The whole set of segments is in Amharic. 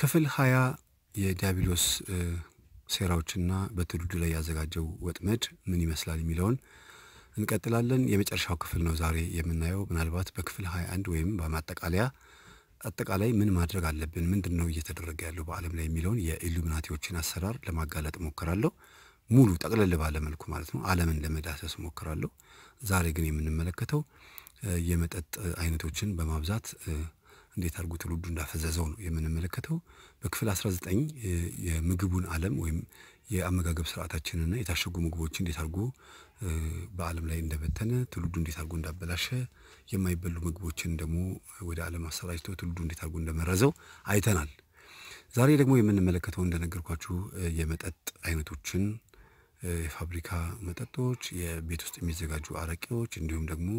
ክፍል ሀያ የዲያብሎስ ሴራዎችና በትውልዱ ላይ ያዘጋጀው ወጥመድ ምን ይመስላል የሚለውን እንቀጥላለን። የመጨረሻው ክፍል ነው ዛሬ የምናየው። ምናልባት በክፍል ሀያ አንድ ወይም በማጠቃለያ አጠቃላይ ምን ማድረግ አለብን፣ ምንድን ነው እየተደረገ ያለው በዓለም ላይ የሚለውን የኢሉሚናቲዎችን አሰራር ለማጋለጥ ሞክራለሁ። ሙሉ ጠቅለል ባለ መልኩ ማለት ነው። ዓለምን ለመዳሰስ ሞክራለሁ። ዛሬ ግን የምንመለከተው የመጠጥ አይነቶችን በማብዛት እንዴት አድርጎ ትውልዱ እንዳፈዘዘው ነው የምንመለከተው። በክፍል 19 የምግቡን ዓለም ወይም የአመጋገብ ስርዓታችንና የታሸጉ ምግቦች እንዴት አድርጎ በዓለም ላይ እንደበተነ ትውልዱ እንዴት አድርጎ እንዳበላሸ የማይበሉ ምግቦችን ደግሞ ወደ ዓለም አሰራጭቶ ትውልዱ እንዴት አድርጎ እንደመረዘው አይተናል። ዛሬ ደግሞ የምንመለከተው እንደነገርኳችሁ የመጠጥ አይነቶችን የፋብሪካ መጠጦች፣ የቤት ውስጥ የሚዘጋጁ አረቄዎች እንዲሁም ደግሞ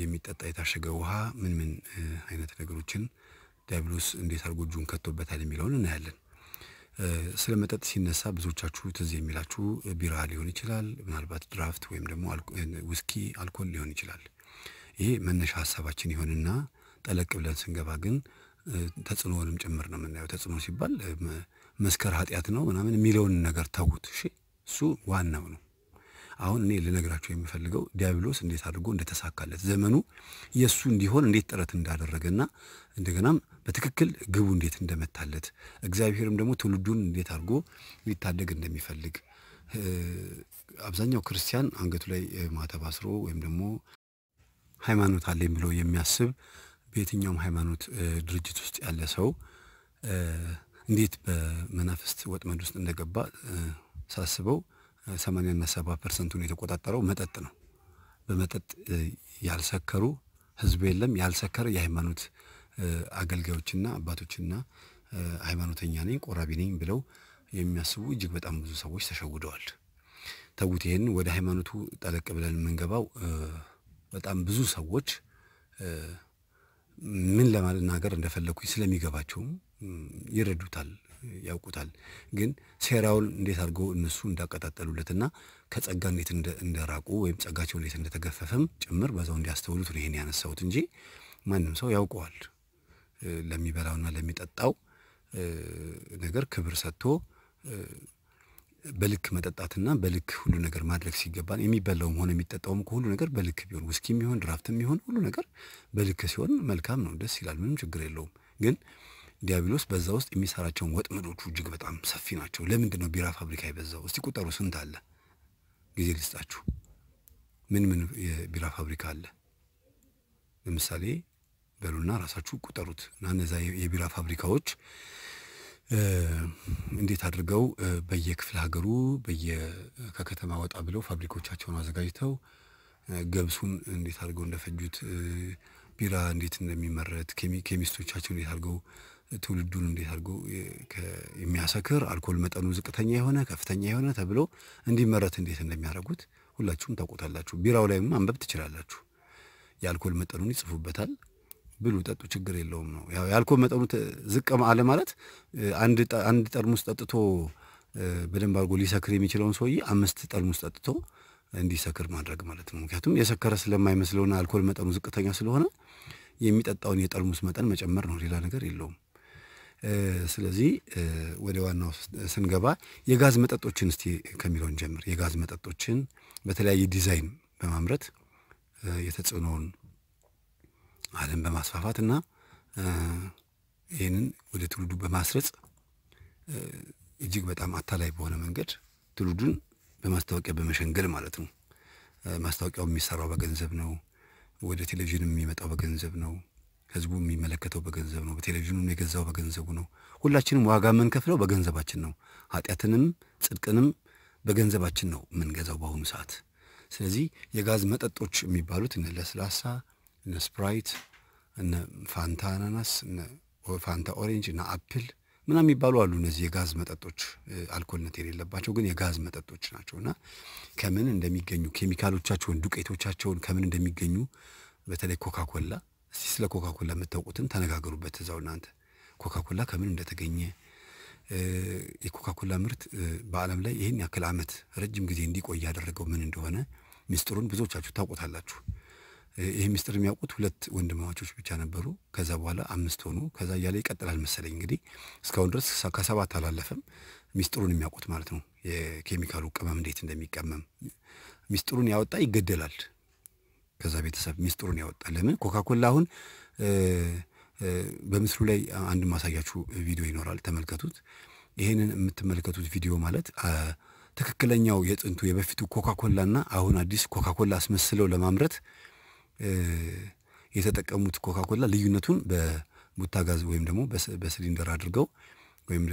የሚጠጣ የታሸገ ውሃ ምን ምን አይነት ነገሮችን ዲያብሎስ እንዴት አድርጎ እጁን ከቶበታል የሚለውን እናያለን። ስለ መጠጥ ሲነሳ ብዙዎቻችሁ ትዝ የሚላችሁ ቢራ ሊሆን ይችላል፣ ምናልባት ድራፍት ወይም ደግሞ ውስኪ፣ አልኮል ሊሆን ይችላል። ይሄ መነሻ ሀሳባችን ይሆንና ጠለቅ ብለን ስንገባ ግን ተጽዕኖንም ጭምር ነው የምናየው። ተጽዕኖ ሲባል መስከር ኃጢአት ነው ምናምን የሚለውን ነገር ተዉት። እሺ፣ እሱ ዋናው ነው። አሁን እኔ ልነግራቸው የምፈልገው ዲያብሎስ እንዴት አድርጎ እንደተሳካለት ዘመኑ የእሱ እንዲሆን እንዴት ጥረት እንዳደረገና እንደገናም በትክክል ግቡ እንዴት እንደመታለት እግዚአብሔርም ደግሞ ትውልዱን እንዴት አድርጎ ሊታደግ እንደሚፈልግ አብዛኛው ክርስቲያን አንገቱ ላይ ማተብ አስሮ ወይም ደግሞ ሃይማኖት አለኝ ብሎ የሚያስብ በየትኛውም ሃይማኖት ድርጅት ውስጥ ያለ ሰው እንዴት በመናፍስት ወጥመድ ውስጥ እንደገባ ሳስበው ሰማንያና ሰባ ፐርሰንቱን የተቆጣጠረው መጠጥ ነው። በመጠጥ ያልሰከሩ ህዝብ የለም። ያልሰከረ የሃይማኖት አገልጋዮችና አባቶችና ሃይማኖተኛ ነኝ ቆራቢ ነኝ ብለው የሚያስቡ እጅግ በጣም ብዙ ሰዎች ተሸውደዋል። ተዉት። ይህን ወደ ሃይማኖቱ ጠለቅ ብለን የምንገባው በጣም ብዙ ሰዎች ምን ለመናገር እንደፈለግኩኝ ስለሚገባቸውም ይረዱታል። ያውቁታል። ግን ሴራውን እንዴት አድርገው እነሱ እንዳቀጣጠሉለትና ከጸጋ እንዴት እንደራቁ ወይም ጸጋቸው እንዴት እንደተገፈፈም ጭምር በዛው እንዲያስተውሉት ነው ይሄን ያነሳሁት እንጂ ማንም ሰው ያውቀዋል። ለሚበላውና ለሚጠጣው ነገር ክብር ሰጥቶ በልክ መጠጣትና በልክ ሁሉ ነገር ማድረግ ሲገባን የሚበላውም ሆነ የሚጠጣውም ከሁሉ ነገር በልክ ቢሆን ውስኪም ይሆን ድራፍትም ይሆን ሁሉ ነገር በልክ ሲሆን መልካም ነው፣ ደስ ይላል፣ ምንም ችግር የለውም ግን ዲያብሎስ በዛ ውስጥ የሚሰራቸውን ወጥመዶቹ እጅግ በጣም ሰፊ ናቸው። ለምንድን ነው ቢራ ፋብሪካ የበዛው? እስቲ ቁጠሩ፣ ስንት አለ? ጊዜ ልስጣችሁ። ምን ምን የቢራ ፋብሪካ አለ? ለምሳሌ በሉና ራሳችሁ ቁጠሩት እና እነዛ የቢራ ፋብሪካዎች እንዴት አድርገው በየክፍለ ሀገሩ ከከተማ ወጣ ብለው ፋብሪካዎቻቸውን አዘጋጅተው ገብሱን እንዴት አድርገው እንደፈጁት ቢራ እንዴት እንደሚመረት ኬሚስቶቻቸው እንዴት አድርገው ትውልዱን እንዴት አድርጎ የሚያሰክር አልኮል መጠኑ ዝቅተኛ የሆነ ከፍተኛ የሆነ ተብሎ እንዲመረት እንዴት እንደሚያደርጉት ሁላችሁም ታውቁታላችሁ። ቢራው ላይ ማንበብ ትችላላችሁ። የአልኮል መጠኑን ይጽፉበታል። ብሉ፣ ጠጡ፣ ችግር የለውም ነው። ያው የአልኮል መጠኑ ዝቅ አለ ማለት አንድ ጠርሙስ ጠጥቶ በደንብ አድርጎ ሊሰክር የሚችለውን ሰውዬ አምስት ጠርሙስ ጠጥቶ እንዲሰክር ማድረግ ማለት ነው። ምክንያቱም የሰከረ ስለማይመስለውና አልኮል መጠኑ ዝቅተኛ ስለሆነ የሚጠጣውን የጠርሙስ መጠን መጨመር ነው። ሌላ ነገር የለውም። ስለዚህ ወደ ዋናው ስንገባ የጋዝ መጠጦችን እስቲ ከሚለውን ጀምር። የጋዝ መጠጦችን በተለያየ ዲዛይን በማምረት የተጽዕኖውን ዓለም በማስፋፋት እና ይህንን ወደ ትውልዱ በማስረጽ እጅግ በጣም አታላይ በሆነ መንገድ ትውልዱን በማስታወቂያ በመሸንገል ማለት ነው። ማስታወቂያው የሚሰራው በገንዘብ ነው። ወደ ቴሌቪዥን የሚመጣው በገንዘብ ነው። ህዝቡ የሚመለከተው በገንዘብ ነው። በቴሌቪዥኑም የገዛው በገንዘቡ ነው። ሁላችንም ዋጋ የምንከፍለው በገንዘባችን ነው። ኃጢአትንም ጽድቅንም በገንዘባችን ነው የምንገዛው በአሁኑ ሰዓት። ስለዚህ የጋዝ መጠጦች የሚባሉት እነ ለስላሳ፣ እነ ስፕራይት፣ እነ ፋንታ አናናስ፣ ፋንታ ኦሬንጅ እና አፕል ምናምን የሚባሉ አሉ። እነዚህ የጋዝ መጠጦች አልኮልነት የሌለባቸው ግን የጋዝ መጠጦች ናቸው እና ከምን እንደሚገኙ ኬሚካሎቻቸውን፣ ዱቄቶቻቸውን ከምን እንደሚገኙ በተለይ ኮካኮላ እስቲ ስለ ኮካኮላ የምታውቁትን ተነጋገሩበት እዛው እናንተ። ኮካኮላ ከምን እንደተገኘ የኮካኮላ ምርት በዓለም ላይ ይህን ያክል ዓመት ረጅም ጊዜ እንዲቆይ ያደረገው ምን እንደሆነ ሚስጥሩን ብዙዎቻችሁ ታውቁታላችሁ። ይህ ሚስጥር የሚያውቁት ሁለት ወንድማማቾች ብቻ ነበሩ። ከዛ በኋላ አምስት ሆኑ። ከዛ እያለ ይቀጥላል መሰለኝ እንግዲህ እስካሁን ድረስ ከሰባት አላለፈም። ሚስጥሩን የሚያውቁት ማለት ነው። የኬሚካሉ ቅመም እንዴት እንደሚቀመም ሚስጥሩን ያወጣ ይገደላል። ከዛ ቤተሰብ ሚስጥሩን ያወጣል። ለምን ኮካኮላ አሁን በምስሉ ላይ አንድ ማሳያችሁ ቪዲዮ ይኖራል፣ ተመልከቱት። ይህንን የምትመለከቱት ቪዲዮ ማለት ትክክለኛው የጥንቱ የበፊቱ ኮካኮላና አሁን አዲስ ኮካኮላ አስመስለው ለማምረት የተጠቀሙት ኮካኮላ ልዩነቱን በቡታጋዝ ወይም ደግሞ በሲሊንደር አድርገው ወይም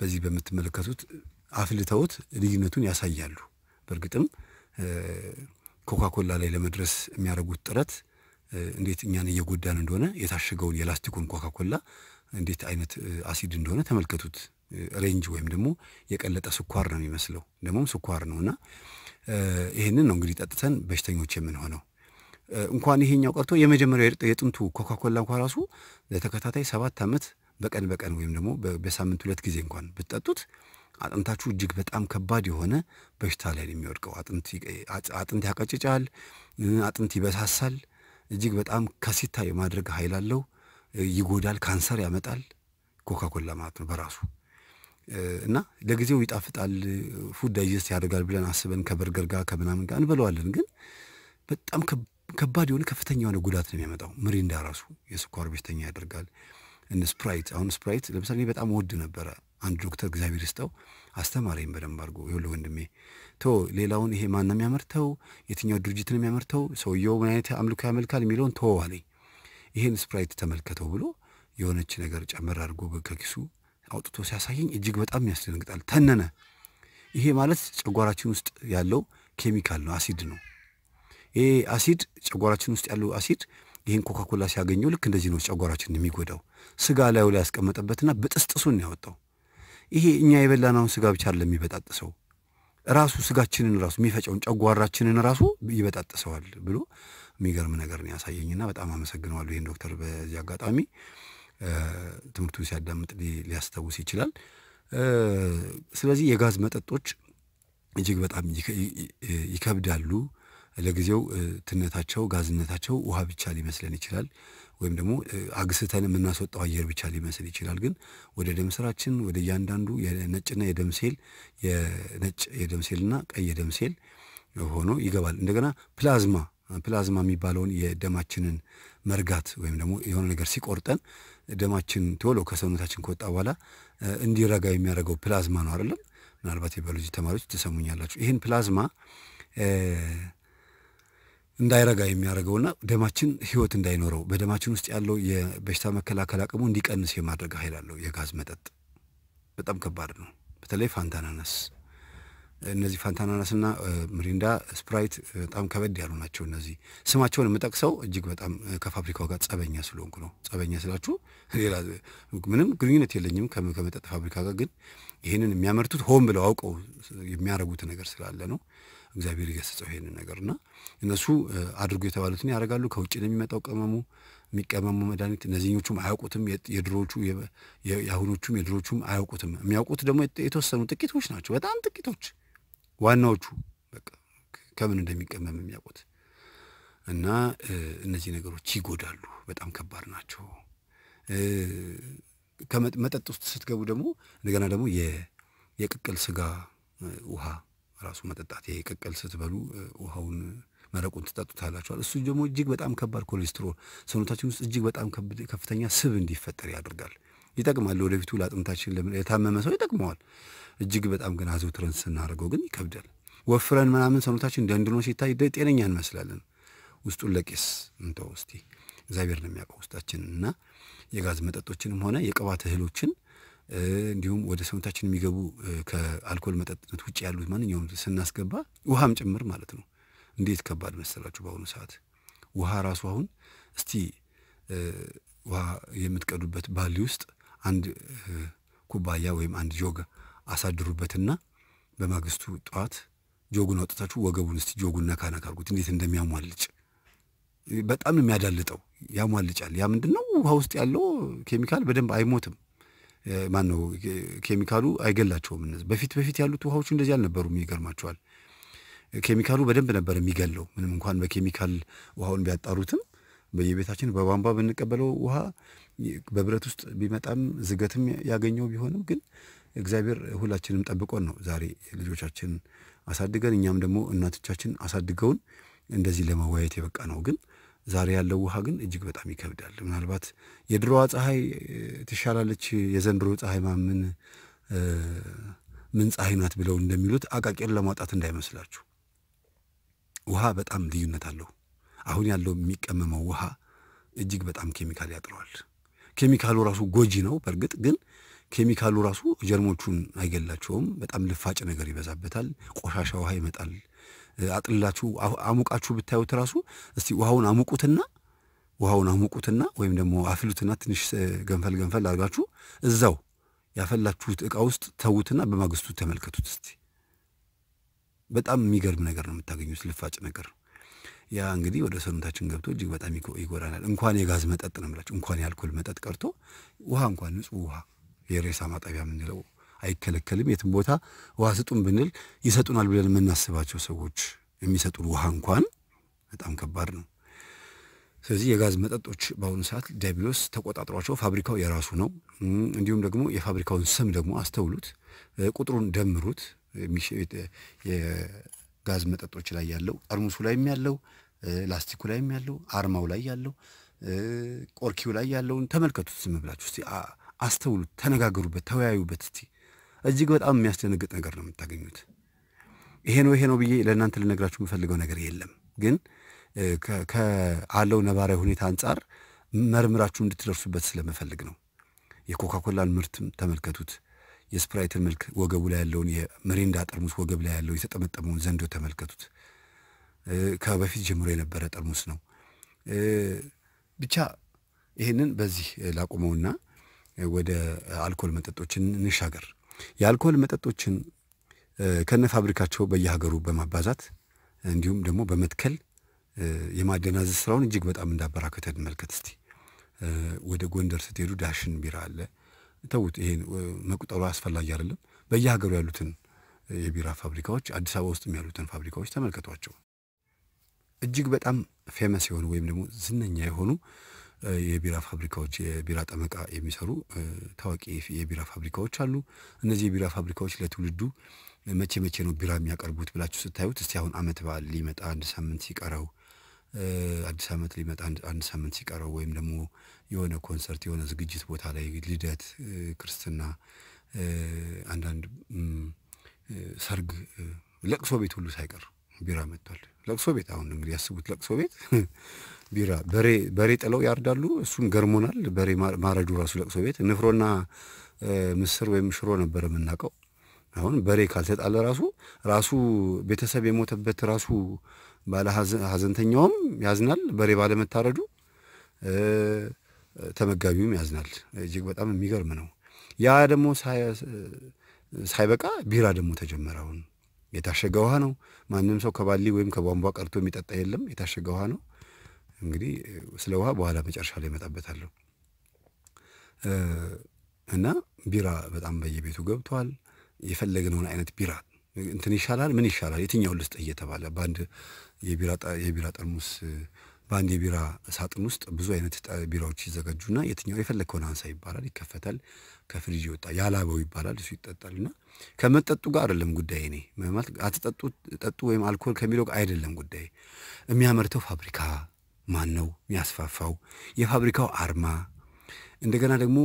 በዚህ በምትመለከቱት አፍልተውት ልዩነቱን ያሳያሉ። በእርግጥም ኮካኮላ ላይ ለመድረስ የሚያደርጉት ጥረት እንዴት እኛን እየጎዳን እንደሆነ የታሸገውን የላስቲኩን ኮካኮላ እንዴት አይነት አሲድ እንደሆነ ተመልከቱት። ሬንጅ ወይም ደግሞ የቀለጠ ስኳር ነው የሚመስለው፣ ደግሞም ስኳር ነው እና ይህንን ነው እንግዲህ ጠጥተን በሽተኞች የምንሆነው። እንኳን ይሄኛው ቀርቶ የመጀመሪያው የጥንቱ ኮካኮላ እንኳ ራሱ ለተከታታይ ሰባት ዓመት በቀን በቀን ወይም ደግሞ በሳምንት ሁለት ጊዜ እንኳን ብትጠጡት አጥንታችሁ እጅግ በጣም ከባድ የሆነ በሽታ ላይ ነው የሚወድቀው። አጥንት ያቀጭጫል፣ አጥንት ይበሳሳል። እጅግ በጣም ከሲታ የማድረግ ኃይል አለው። ይጎዳል፣ ካንሰር ያመጣል። ኮካኮላ ማለት ነው በራሱ እና ለጊዜው ይጣፍጣል፣ ፉድ ዳይጀስት ያደርጋል ብለን አስበን ከበርገር ጋር ከምናምን ጋር እንበለዋለን። ግን በጣም ከባድ የሆነ ከፍተኛ የሆነ ጉዳት ነው የሚያመጣው። ምሪንዳ ራሱ የስኳር በሽተኛ ያደርጋል። እነ ስፕራይት አሁን ስፕራይት ለምሳሌ በጣም ወድ ነበረ። አንድ ዶክተር እግዚአብሔር ይስጠው አስተማሪም በደንብ አድርጎ ይሁሉ ወንድሜ ቶ ሌላውን ይሄ ማን ነው የሚያመርተው፣ የትኛው ድርጅት ነው የሚያመርተው፣ ሰውየው ምን አይነት አምልኮ ያመልካል የሚለውን ቶ አለኝ። ይሄን ስፕራይት ተመልከተው ብሎ የሆነች ነገር ጨመር አድርጎ ከኪሱ አውጥቶ ሲያሳየኝ እጅግ በጣም ያስደንግጣል። ተነነ። ይሄ ማለት ጨጓራችን ውስጥ ያለው ኬሚካል ነው፣ አሲድ ነው። ይሄ አሲድ ጨጓራችን ውስጥ ያለው አሲድ ይህን ኮካኮላ ሲያገኘው ልክ እንደዚህ ነው ጨጓራችን የሚጎዳው። ስጋ ላዩ ላይ ያስቀመጠበትና ብጥስጥሱን ያወጣው። ይሄ እኛ የበላናውን ስጋ ብቻ አለ የሚበጣጥሰው ራሱ ስጋችንን ራሱ የሚፈጨውን ጨጓራችንን ራሱ ይበጣጥሰዋል ብሎ የሚገርም ነገር ነው ያሳየኝና በጣም አመሰግነዋለሁ ይህን ዶክተር። በዚህ አጋጣሚ ትምህርቱን ሲያዳምጥ ሊያስታውስ ይችላል። ስለዚህ የጋዝ መጠጦች እጅግ በጣም ይከብዳሉ። ለጊዜው ትነታቸው ጋዝነታቸው ውሃ ብቻ ሊመስለን ይችላል፣ ወይም ደግሞ አግስተን የምናስወጣው አየር ብቻ ሊመስል ይችላል። ግን ወደ ደም ስራችን ወደ እያንዳንዱ የነጭና የደም ሴል የነጭ የደም ሴልና ቀይ የደም ሴል ሆኖ ይገባል። እንደገና ፕላዝማ ፕላዝማ የሚባለውን የደማችንን መርጋት ወይም ደግሞ የሆነ ነገር ሲቆርጠን ደማችን ቶሎ ከሰውነታችን ከወጣ በኋላ እንዲረጋ የሚያደርገው ፕላዝማ ነው አይደለም? ምናልባት የባዮሎጂ ተማሪዎች ትሰሙኛላችሁ። ይህን ፕላዝማ እንዳይረጋ የሚያደርገውና ደማችን ህይወት እንዳይኖረው በደማችን ውስጥ ያለው የበሽታ መከላከል አቅሙ እንዲቀንስ የማድረግ ኃይል አለው። የጋዝ መጠጥ በጣም ከባድ ነው። በተለይ ፋንታናናስ እነዚህ ፋንታናናስና ምሪንዳ፣ ስፕራይት በጣም ከበድ ያሉ ናቸው። እነዚህ ስማቸውን የምጠቅሰው እጅግ በጣም ከፋብሪካው ጋር ጸበኛ ስለሆንኩ ነው። ጸበኛ ስላችሁ ሌላ ምንም ግንኙነት የለኝም ከመጠጥ ፋብሪካ ጋር። ግን ይህንን የሚያመርቱት ሆን ብለው አውቀው የሚያረጉት ነገር ስላለ ነው። እግዚአብሔር እየሰጸው ይሄንን ነገር እና እነሱ አድርጎ የተባሉትን ያደርጋሉ። ከውጭ ነው የሚመጣው ቅመሙ የሚቀመሙ መድኃኒት እነዚህኞቹም አያውቁትም። የድሮቹ የአሁኖቹም የድሮቹም አያውቁትም። የሚያውቁት ደግሞ የተወሰኑ ጥቂቶች ናቸው፣ በጣም ጥቂቶች ዋናዎቹ ከምን እንደሚቀመም የሚያውቁት እና እነዚህ ነገሮች ይጎዳሉ። በጣም ከባድ ናቸው። ከመጠጥ ውስጥ ስትገቡ ደግሞ እንደገና ደግሞ የቅቅል ስጋ ውሃ ራሱ መጠጣት ይሄ ቅቅል ስትበሉ ውሃውን መረቁን ትጠጡታላችኋል። እሱ ደግሞ እጅግ በጣም ከባድ ኮሌስትሮል ሰውነታችን ውስጥ እጅግ በጣም ከፍተኛ ስብ እንዲፈጠር ያደርጋል። ይጠቅማል። ወደፊቱ ለአጥንታችን የታመመ ሰው ይጠቅመዋል። እጅግ በጣም ግን አዘውትረን ስናደርገው ግን ይከብዳል። ወፍረን ምናምን ሰውነታችን ደንድኖ ሲታይ ጤነኛ እንመስላለን። ውስጡን ለቄስ እንተው እስቲ። እግዚአብሔር ነው የሚያውቀው ውስጣችን እና የጋዝ መጠጦችንም ሆነ የቅባት እህሎችን እንዲሁም ወደ ሰውነታችን የሚገቡ ከአልኮል መጠጥነት ውጭ ያሉት ማንኛውም ስናስገባ ውሃም ጭምር ማለት ነው። እንዴት ከባድ መሰላችሁ! በአሁኑ ሰዓት ውሃ ራሱ አሁን እስቲ ውሃ የምትቀዱበት ባሊ ውስጥ አንድ ኩባያ ወይም አንድ ጆግ አሳድሩበትና በማግስቱ ጠዋት ጆጉን አውጥታችሁ ወገቡን እስቲ ጆጉን ነካ ነካ እንዴት እንደሚያሟልጭ በጣም የሚያዳልጠው። ያሟልጫል። ያ ምንድን ነው ውሃ ውስጥ ያለው ኬሚካል በደንብ አይሞትም። ማን ነው ኬሚካሉ አይገላቸውም። በፊት በፊት ያሉት ውሃዎች እንደዚህ አልነበሩም። ይገርማቸዋል። ኬሚካሉ በደንብ ነበር የሚገለው። ምንም እንኳን በኬሚካል ውሃውን ቢያጣሩትም በየቤታችን በቧንቧ ብንቀበለው ውሃ በብረት ውስጥ ቢመጣም ዝገትም ያገኘው ቢሆንም ግን እግዚአብሔር ሁላችንም ጠብቆን ነው ዛሬ ልጆቻችን አሳድገን እኛም ደግሞ እናቶቻችን አሳድገውን እንደዚህ ለመወያየት የበቃ ነው ግን ዛሬ ያለው ውሃ ግን እጅግ በጣም ይከብዳል። ምናልባት የድሮዋ ፀሐይ ትሻላለች፣ የዘንድሮ ፀሐይ ማምን ምን ፀሐይ ናት ብለው እንደሚሉት አቃቂር ለማውጣት እንዳይመስላችሁ። ውሃ በጣም ልዩነት አለው። አሁን ያለው የሚቀመመው ውሃ እጅግ በጣም ኬሚካል ያጥረዋል። ኬሚካሉ ራሱ ጎጂ ነው። በእርግጥ ግን ኬሚካሉ ራሱ ጀርሞቹን አይገላቸውም። በጣም ልፋጭ ነገር ይበዛበታል። ቆሻሻ ውሃ ይመጣል። አጥልላችሁ አሙቃችሁ ብታዩት ራሱ እስቲ ውሃውን አሙቁትና ውሃውን አሙቁትና ወይም ደግሞ አፍሉትና ትንሽ ገንፈል ገንፈል አድርጋችሁ እዛው ያፈላችሁት እቃ ውስጥ ተዉትና በማግስቱ ተመልከቱት እስቲ። በጣም የሚገርም ነገር ነው የምታገኙት፣ ልፋጭ ነገር ያ እንግዲህ ወደ ሰውነታችን ገብቶ እጅግ በጣም ይጎዳናል። እንኳን የጋዝ መጠጥ ነው የምላችሁ፣ እንኳን የአልኮል መጠጥ ቀርቶ ውሃ እንኳን ንጹህ ውሃ የሬሳ ማጠቢያ የምንለው አይከለከልም። የትም ቦታ ውሃ ስጡን ብንል ይሰጡናል ብለን የምናስባቸው ሰዎች የሚሰጡን ውሃ እንኳን በጣም ከባድ ነው። ስለዚህ የጋዝ መጠጦች በአሁኑ ሰዓት ዲያብሎስ ተቆጣጥሯቸው ፋብሪካው የራሱ ነው። እንዲሁም ደግሞ የፋብሪካውን ስም ደግሞ አስተውሉት፣ ቁጥሩን ደምሩት። የጋዝ መጠጦች ላይ ያለው ጠርሙሱ ላይም ያለው ላስቲኩ ላይም ያለው አርማው ላይ ያለው ቆርኪው ላይ ያለውን ተመልከቱት። ዝም ብላችሁ እስቲ አስተውሉት፣ ተነጋገሩበት፣ ተወያዩበት እስቲ እጅግ በጣም የሚያስደነግጥ ነገር ነው የምታገኙት። ይሄ ነው ይሄ ነው ብዬ ለእናንተ ልነግራችሁ የምፈልገው ነገር የለም፣ ግን ከአለው ነባራዊ ሁኔታ አንጻር መርምራችሁ እንድትደርሱበት ስለመፈልግ ነው። የኮካኮላን ምርትም ተመልከቱት። የስፕራይትን መልክ ወገቡ ላይ ያለውን የመሪንዳ ጠርሙስ ወገብ ላይ ያለው የተጠመጠመውን ዘንዶ ተመልከቱት። ከበፊት ጀምሮ የነበረ ጠርሙስ ነው። ብቻ ይህንን በዚህ ላቁመውና ወደ አልኮል መጠጦችን እንሻገር። የአልኮል መጠጦችን ከነ ፋብሪካቸው በየሀገሩ በማባዛት እንዲሁም ደግሞ በመትከል የማደናዘዝ ስራውን እጅግ በጣም እንዳበራከተ እንመልከት እስቲ። ወደ ጎንደር ስትሄዱ ዳሽን ቢራ አለ። ተውት፣ ይሄን መቁጠሩ አስፈላጊ አይደለም። በየሀገሩ ያሉትን የቢራ ፋብሪካዎች፣ አዲስ አበባ ውስጥም ያሉትን ፋብሪካዎች ተመልከቷቸው። እጅግ በጣም ፌመስ የሆኑ ወይም ደግሞ ዝነኛ የሆኑ የቢራ ፋብሪካዎች የቢራ ጠመቃ የሚሰሩ ታዋቂ የቢራ ፋብሪካዎች አሉ። እነዚህ የቢራ ፋብሪካዎች ለትውልዱ መቼ መቼ ነው ቢራ የሚያቀርቡት ብላችሁ ስታዩት እስቲ አሁን አመት በዓል ሊመጣ አንድ ሳምንት ሲቀረው አዲስ አመት ሊመጣ አንድ ሳምንት ሲቀረው ወይም ደግሞ የሆነ ኮንሰርት የሆነ ዝግጅት ቦታ ላይ ልደት፣ ክርስትና፣ አንዳንድ ሰርግ፣ ለቅሶ ቤት ሁሉ ሳይቀር ቢራ መጥቷል። ለቅሶ ቤት አሁን እንግዲህ ያስቡት፣ ለቅሶ ቤት ቢራ በሬ በሬ ጥለው ያርዳሉ። እሱን ገርሞናል። በሬ ማረዱ ራሱ ለቅሶ ቤት ንፍሮና ምስር ወይም ሽሮ ነበር የምናውቀው። አሁን በሬ ካልተጣለ ራሱ ራሱ ቤተሰብ የሞተበት ራሱ ባለ ሀዘንተኛውም ያዝናል፣ በሬ ባለመታረዱ ተመጋቢውም ያዝናል። እጅግ በጣም የሚገርም ነው። ያ ደግሞ ሳይበቃ ቢራ ደግሞ ተጀመረ አሁን የታሸገ ውሃ ነው። ማንም ሰው ከባሊ ወይም ከቧንቧ ቀርቶ የሚጠጣ የለም። የታሸገ ውሃ ነው። እንግዲህ ስለ ውሃ በኋላ መጨረሻ ላይ እመጣበታለሁ። እና ቢራ በጣም በየቤቱ ገብቷል። የፈለግነውን አይነት ቢራ እንትን ይሻላል፣ ምን ይሻላል፣ የትኛው ልስጥ እየተባለ በአንድ የቢራ ጠርሙስ በአንድ የቢራ ሳጥን ውስጥ ብዙ አይነት ቢራዎች ይዘጋጁና የትኛው የፈለግከውን አንሳ ይባላል። ይከፈታል። ከፍሪጅ ይወጣ ያላበው ይባላል። እሱ ይጠጣል እና ከመጠጡ ጋር አይደለም ጉዳይ እኔ ማለት አትጠጡ ጠጡ ወይም አልኮል ከሚለው ጋር አይደለም ጉዳይ። የሚያመርተው ፋብሪካ ማን ነው የሚያስፋፋው? የፋብሪካው አርማ እንደገና ደግሞ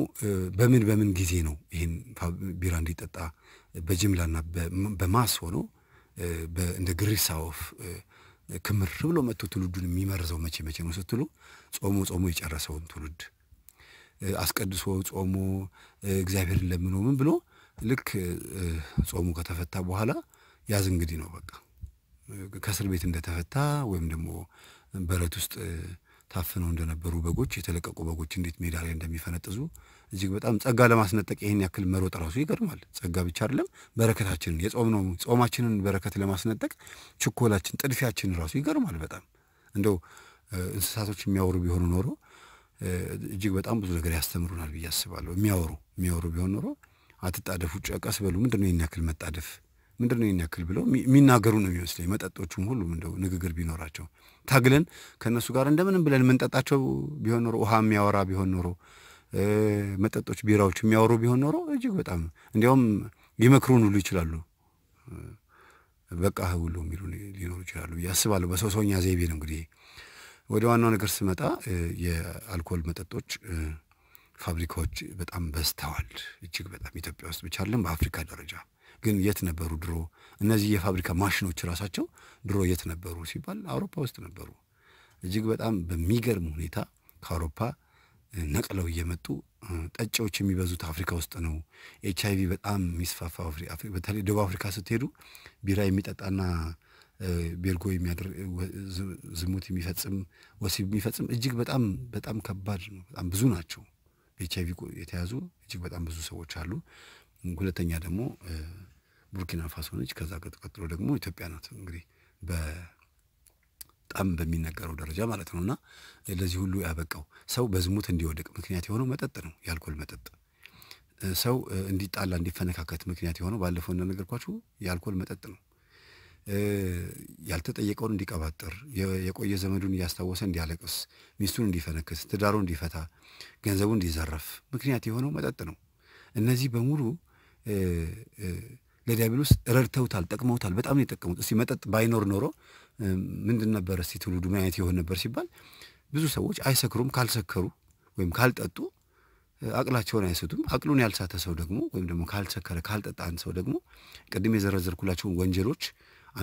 በምን በምን ጊዜ ነው ይህን ቢራ እንዲጠጣ በጅምላና በማስ ሆኖ እንደ ግሪሳ ወፍ ክምር ብሎ መጥቶ ትውልዱን የሚመርዘው መቼ መቼ ነው ስትሉ ጾሞ ጾሞ የጨረሰውን ትውልድ አስቀድሶ ጾሞ እግዚአብሔርን ለምኖ ምን ብሎ ልክ ጾሙ ከተፈታ በኋላ ያዝ እንግዲህ ነው በቃ ከእስር ቤት እንደተፈታ ወይም ደግሞ በረት ውስጥ ታፍነው እንደነበሩ በጎች የተለቀቁ በጎች እንዴት ሜዳ ላይ እንደሚፈነጥዙ እጅግ በጣም ጸጋ ለማስነጠቅ ይህን ያክል መሮጥ ራሱ ይገርማል። ጸጋ ብቻ አይደለም በረከታችንን የጾም ነው ጾማችንን በረከት ለማስነጠቅ ችኮላችን፣ ጥድፊያችን ራሱ ይገርማል። በጣም እንደው እንስሳቶች የሚያወሩ ቢሆኑ ኖሮ እጅግ በጣም ብዙ ነገር ያስተምሩናል ብዬ አስባለሁ። የሚያወሩ የሚያወሩ ቢሆን ኖሮ አትጣደፉ፣ ቀስ በሉ፣ ምንድን ነው ይህን ያክል መጣደፍ፣ ምንድን ነው ይህን ያክል ብለው የሚናገሩ ነው የሚመስለኝ። መጠጦቹም ሁሉም እንደው ንግግር ቢኖራቸው ታግለን ከእነሱ ጋር እንደምንም ብለን የምንጠጣቸው ቢሆን ኖሮ ውሃ የሚያወራ ቢሆን ኖሮ መጠጦች፣ ቢራዎች የሚያወሩ ቢሆን ኖሮ እጅግ በጣም እንዲያውም ሊመክሩን ሁሉ ይችላሉ። በቃ ሁሉ የሚሉ ሊኖሩ ይችላሉ ብዬ አስባለሁ። በሰው ሰውኛ ዘይቤ ነው እንግዲህ ወደ ዋናው ነገር ስመጣ የአልኮል መጠጦች ፋብሪካዎች በጣም በዝተዋል። እጅግ በጣም ኢትዮጵያ ውስጥ ብቻ አለም በአፍሪካ ደረጃ ግን የት ነበሩ ድሮ? እነዚህ የፋብሪካ ማሽኖች ራሳቸው ድሮ የት ነበሩ ሲባል አውሮፓ ውስጥ ነበሩ። እጅግ በጣም በሚገርም ሁኔታ ከአውሮፓ ነቅለው እየመጡ ጠጪዎች የሚበዙት አፍሪካ ውስጥ ነው። ኤች አይቪ በጣም የሚስፋፋ በተለይ ደቡብ አፍሪካ ስትሄዱ ቢራ የሚጠጣና ቤልጎ የሚያደርግ ዝሙት የሚፈጽም ወሲብ የሚፈጽም እጅግ በጣም በጣም ከባድ ነው። በጣም ብዙ ናቸው። በኤች አይቪ የተያዙ እጅግ በጣም ብዙ ሰዎች አሉ። ሁለተኛ ደግሞ ቡርኪና ፋሶ ነች። ከዛ ቀጥሎ ደግሞ ኢትዮጵያ ናት። እንግዲህ በጣም በሚነገረው ደረጃ ማለት ነው። እና ለዚህ ሁሉ ያበቃው ሰው በዝሙት እንዲወድቅ ምክንያት የሆነው መጠጥ ነው፣ የአልኮል መጠጥ ሰው እንዲጣላ እንዲፈነካከት ምክንያት የሆነው ባለፈው እንደነገርኳችሁ የአልኮል መጠጥ ነው። ያልተጠየቀውን እንዲቀባጥር፣ የቆየ ዘመዱን እያስታወሰ እንዲያለቅስ፣ ሚስቱን እንዲፈነክስ፣ ትዳሩን እንዲፈታ፣ ገንዘቡ እንዲዘረፍ ምክንያት የሆነው መጠጥ ነው። እነዚህ በሙሉ ለዲያብሎስ ረድተውታል፣ ጠቅመውታል። በጣም ነው የጠቀሙት። እስቲ መጠጥ ባይኖር ኖሮ ምንድን ነበር እስቲ ትውልዱ ምን አይነት ይሆን ነበር ሲባል ብዙ ሰዎች አይሰክሩም። ካልሰከሩ ወይም ካልጠጡ አቅላቸውን አይሰቱም። አቅሉን ያልሳተ ሰው ደግሞ ወይም ደግሞ ካልሰከረ ካልጠጣ አንድ ሰው ደግሞ ቅድም የዘረዘርኩላቸውን ወንጀሎች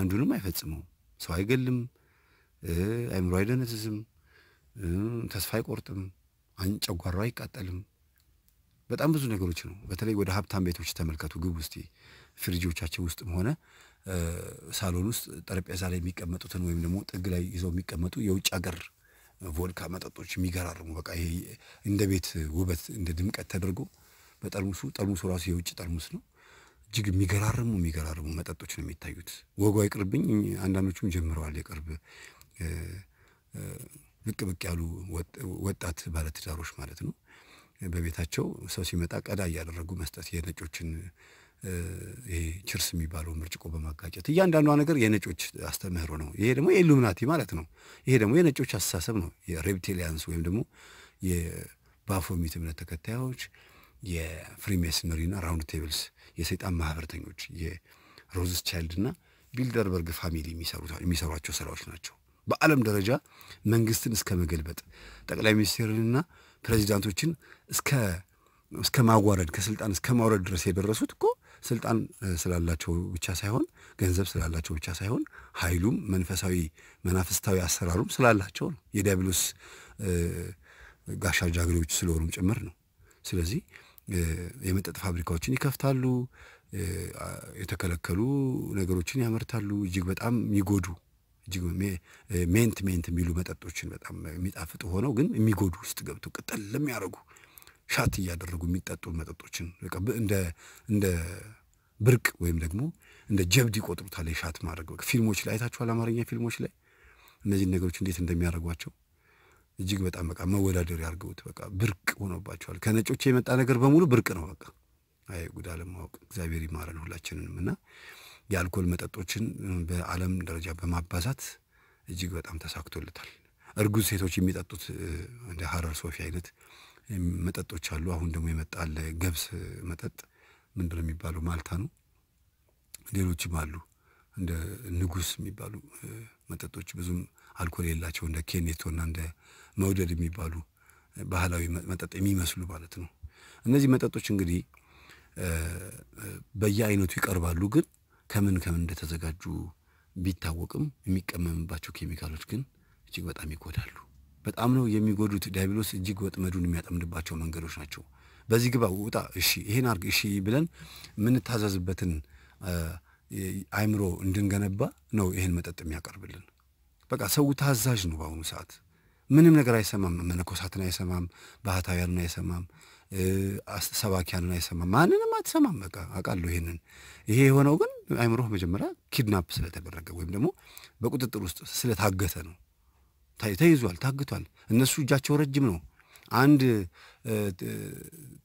አንዱንም አይፈጽመው፣ ሰው አይገልም፣ አይምሮ አይደነዝዝም፣ ተስፋ አይቆርጥም፣ አንጨጓሮ አይቃጠልም። በጣም ብዙ ነገሮች ነው። በተለይ ወደ ሀብታም ቤቶች ተመልከቱ፣ ግብ ውስጥ ፍሪጆቻችን ውስጥም ሆነ ሳሎን ውስጥ ጠረጴዛ ላይ የሚቀመጡትን ወይም ደግሞ ጥግ ላይ ይዘው የሚቀመጡ የውጭ ሀገር ቮድካ መጠጦች የሚገራርሙ በቃ ይሄ እንደ ቤት ውበት እንደ ድምቀት ተደርጎ በጠርሙሱ ጠርሙሱ ራሱ የውጭ ጠርሙስ ነው እጅግ የሚገራርሙ የሚገራርሙ መጠጦች ነው የሚታዩት። ወጉ አይቅርብኝ አንዳንዶቹም ጀምረዋል። የቅርብ ብቅ ብቅ ያሉ ወጣት ባለትዳሮች ማለት ነው በቤታቸው ሰው ሲመጣ ቀዳ እያደረጉ መስጠት የነጮችን ይሄ ችርስ የሚባለው ምርጭቆ በማጋጨት እያንዳንዷ ነገር የነጮች አስተምህሮ ነው። ይሄ ደግሞ የኢሉሚናቲ ማለት ነው። ይሄ ደግሞ የነጮች አስተሳሰብ ነው። የሬፕቴሊያንስ ወይም ደግሞ የባፎሚት እምነት ተከታዮች የፍሪሜስነሪና ራውንድ ቴብልስ የሰይጣን ማህበርተኞች የሮዝስ ቻይልድ እና ቢልደርበርግ ፋሚሊ የሚሰሯቸው ስራዎች ናቸው። በዓለም ደረጃ መንግስትን እስከ መገልበጥ ጠቅላይ ሚኒስትርንና ፕሬዚዳንቶችን እስከ ማዋረድ ከስልጣን እስከ ማውረድ ድረስ የደረሱት እኮ ስልጣን ስላላቸው ብቻ ሳይሆን ገንዘብ ስላላቸው ብቻ ሳይሆን ኃይሉም መንፈሳዊ መናፍስታዊ አሰራሩም ስላላቸው ነው። የዲያብሎስ ጋሻ ጃግሬዎች ስለሆኑም ጭምር ነው። ስለዚህ የመጠጥ ፋብሪካዎችን ይከፍታሉ፣ የተከለከሉ ነገሮችን ያመርታሉ። እጅግ በጣም የሚጎዱ እጅግ ሜንት ሜንት የሚሉ መጠጦችን በጣም የሚጣፍጡ ሆነው ግን የሚጎዱ ውስጥ ገብቶ ቅጠል ለሚያደርጉ ሻት እያደረጉ የሚጠጡ መጠጦችን እንደ ብርቅ ወይም ደግሞ እንደ ጀብድ ይቆጥሩታል። የሻት ማድረግ ፊልሞች ላይ አይታችኋል። አማርኛ ፊልሞች ላይ እነዚህን ነገሮች እንዴት እንደሚያደርጓቸው እጅግ በጣም በቃ መወዳደሪያ አድርገውት በቃ ብርቅ ሆኖባቸዋል። ከነጮች የመጣ ነገር በሙሉ ብርቅ ነው። በቃ አይ ጉድ አለማወቅ። እግዚአብሔር ይማረን ሁላችንንም። እና የአልኮል መጠጦችን በዓለም ደረጃ በማባዛት እጅግ በጣም ተሳክቶለታል። እርጉዝ ሴቶች የሚጠጡት እንደ ሀረር ሶፊ አይነት መጠጦች አሉ። አሁን ደግሞ የመጣለ ገብስ መጠጥ ምንድን ነው የሚባለው? ማልታ ነው። ሌሎችም አሉ እንደ ንጉስ የሚባሉ መጠጦች ብዙም አልኮል የላቸው እንደ ኬኔቶ እና እንደ መውደድ የሚባሉ ባህላዊ መጠጥ የሚመስሉ ማለት ነው። እነዚህ መጠጦች እንግዲህ በየአይነቱ ይቀርባሉ። ግን ከምን ከምን እንደተዘጋጁ ቢታወቅም የሚቀመምባቸው ኬሚካሎች ግን እጅግ በጣም ይጎዳሉ። በጣም ነው የሚጎዱት። ዲያብሎስ እጅግ ወጥመዱን የሚያጠምድባቸው መንገዶች ናቸው። በዚህ ግባ፣ ውጣ፣ እሺ፣ ይሄን አርግ፣ እሺ ብለን የምንታዘዝበትን አይምሮ እንድንገነባ ነው ይህን መጠጥ የሚያቀርብልን። በቃ ሰው ታዛዥ ነው በአሁኑ ሰዓት። ምንም ነገር አይሰማም። መነኮሳትን አይሰማም። ባህታውያንን አይሰማም። ሰባኪያንን አይሰማም። ማንንም አትሰማም። በቃ አውቃለሁ ይሄንን። ይሄ የሆነው ግን አይምሮህ መጀመሪያ ኪድናፕ ስለተደረገ ወይም ደግሞ በቁጥጥር ውስጥ ስለታገተ ነው። ተይዟል፣ ታግቷል። እነሱ እጃቸው ረጅም ነው። አንድ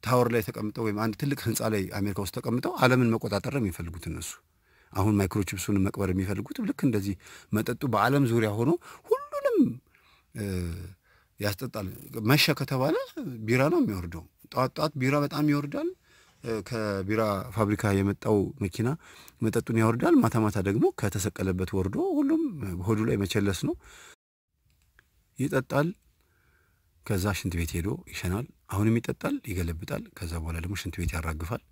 ታወር ላይ ተቀምጠው ወይም አንድ ትልቅ ህንፃ ላይ አሜሪካ ውስጥ ተቀምጠው ዓለምን መቆጣጠር የሚፈልጉት እነሱ። አሁን ማይክሮቺፕሱን መቅበር የሚፈልጉት ልክ እንደዚህ መጠጡ በዓለም ዙሪያ ሆኖ ሁሉንም ያስጠጣል። መሸ ከተባለ ቢራ ነው የሚወርደው። ጠዋት ጠዋት ቢራ በጣም ይወርዳል። ከቢራ ፋብሪካ የመጣው መኪና መጠጡን ያወርዳል። ማታ ማታ ደግሞ ከተሰቀለበት ወርዶ ሁሉም ሆዱ ላይ መቸለስ ነው ይጠጣል። ከዛ ሽንት ቤት ሄዶ ይሸናል። አሁንም ይጠጣል፣ ይገለብጣል። ከዛ በኋላ ደግሞ ሽንት ቤት ያራግፋል።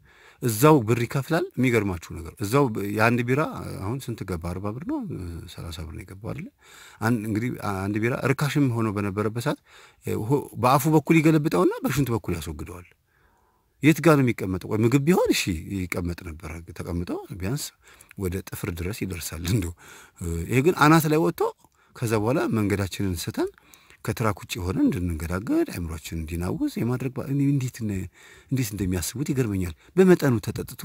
እዛው ብር ይከፍላል። የሚገርማችሁ ነገር እዛው የአንድ ቢራ አሁን ስንት ገባ? አርባ ብር ነው ሰላሳ ብር ነው የገባው አይደለ? እንግዲህ አንድ ቢራ ርካሽም ሆኖ በነበረበት ሰዓት በአፉ በኩል ይገለብጠውና በሽንት በኩል ያስወግደዋል። የት ጋር ነው የሚቀመጠው? ቆይ ምግብ ቢሆን እሺ ይቀመጥ ነበር፣ ተቀምጦ ቢያንስ ወደ ጥፍር ድረስ ይደርሳል። እንዲ ይሄ ግን አናት ላይ ወጥቶ ከዛ በኋላ መንገዳችንን ስተን ከትራክ ውጭ የሆነ እንድንገዳገድ አይምሮችን እንዲናውዝ የማድረግ እንዴት እንዴት እንደሚያስቡት ይገርመኛል። በመጠኑ ተጠጥቶ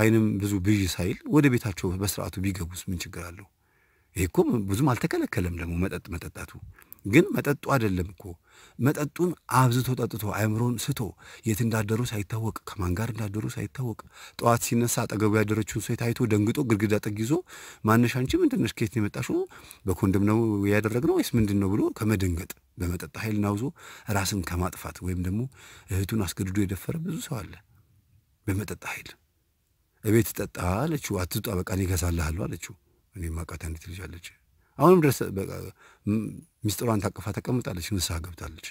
አይንም ብዙ ብዥ ሳይል ወደ ቤታቸው በስርዓቱ ቢገቡስ ምን ችግር አለው? ይህ እኮ ብዙም አልተከለከለም ደግሞ መጠጥ መጠጣቱ ግን መጠጡ አይደለም እኮ መጠጡን አብዝቶ ጠጥቶ አእምሮን ስቶ የት እንዳደሩ ሳይታወቅ ከማን ጋር እንዳደሩ ሳይታወቅ ጠዋት ሲነሳ አጠገቡ ያደረችውን ሴት አይቶ ደንግጦ ግድግዳ ጥግ ይዞ ማነሻ አንቺ ምንድነሽ? ከየት ነው የመጣሽው? በኮንዶም ነው ያደረግነው ወይስ ምንድን ነው ብሎ ከመደንገጥ በመጠጥ ኃይል ናውዞ ራስን ከማጥፋት ወይም ደግሞ እህቱን አስገድዶ የደፈረ ብዙ ሰው አለ። በመጠጥ ኃይል እቤት ጠጣ አለችው። አትጣ በቃ እኔ እገዛልሃለሁ አለችው። እኔ ማቃት አንዲት ልጅ አለች። አሁንም ድረስ ሚስጥሯን ታቅፋ ተቀምጣለች፣ ንስሐ ገብታለች።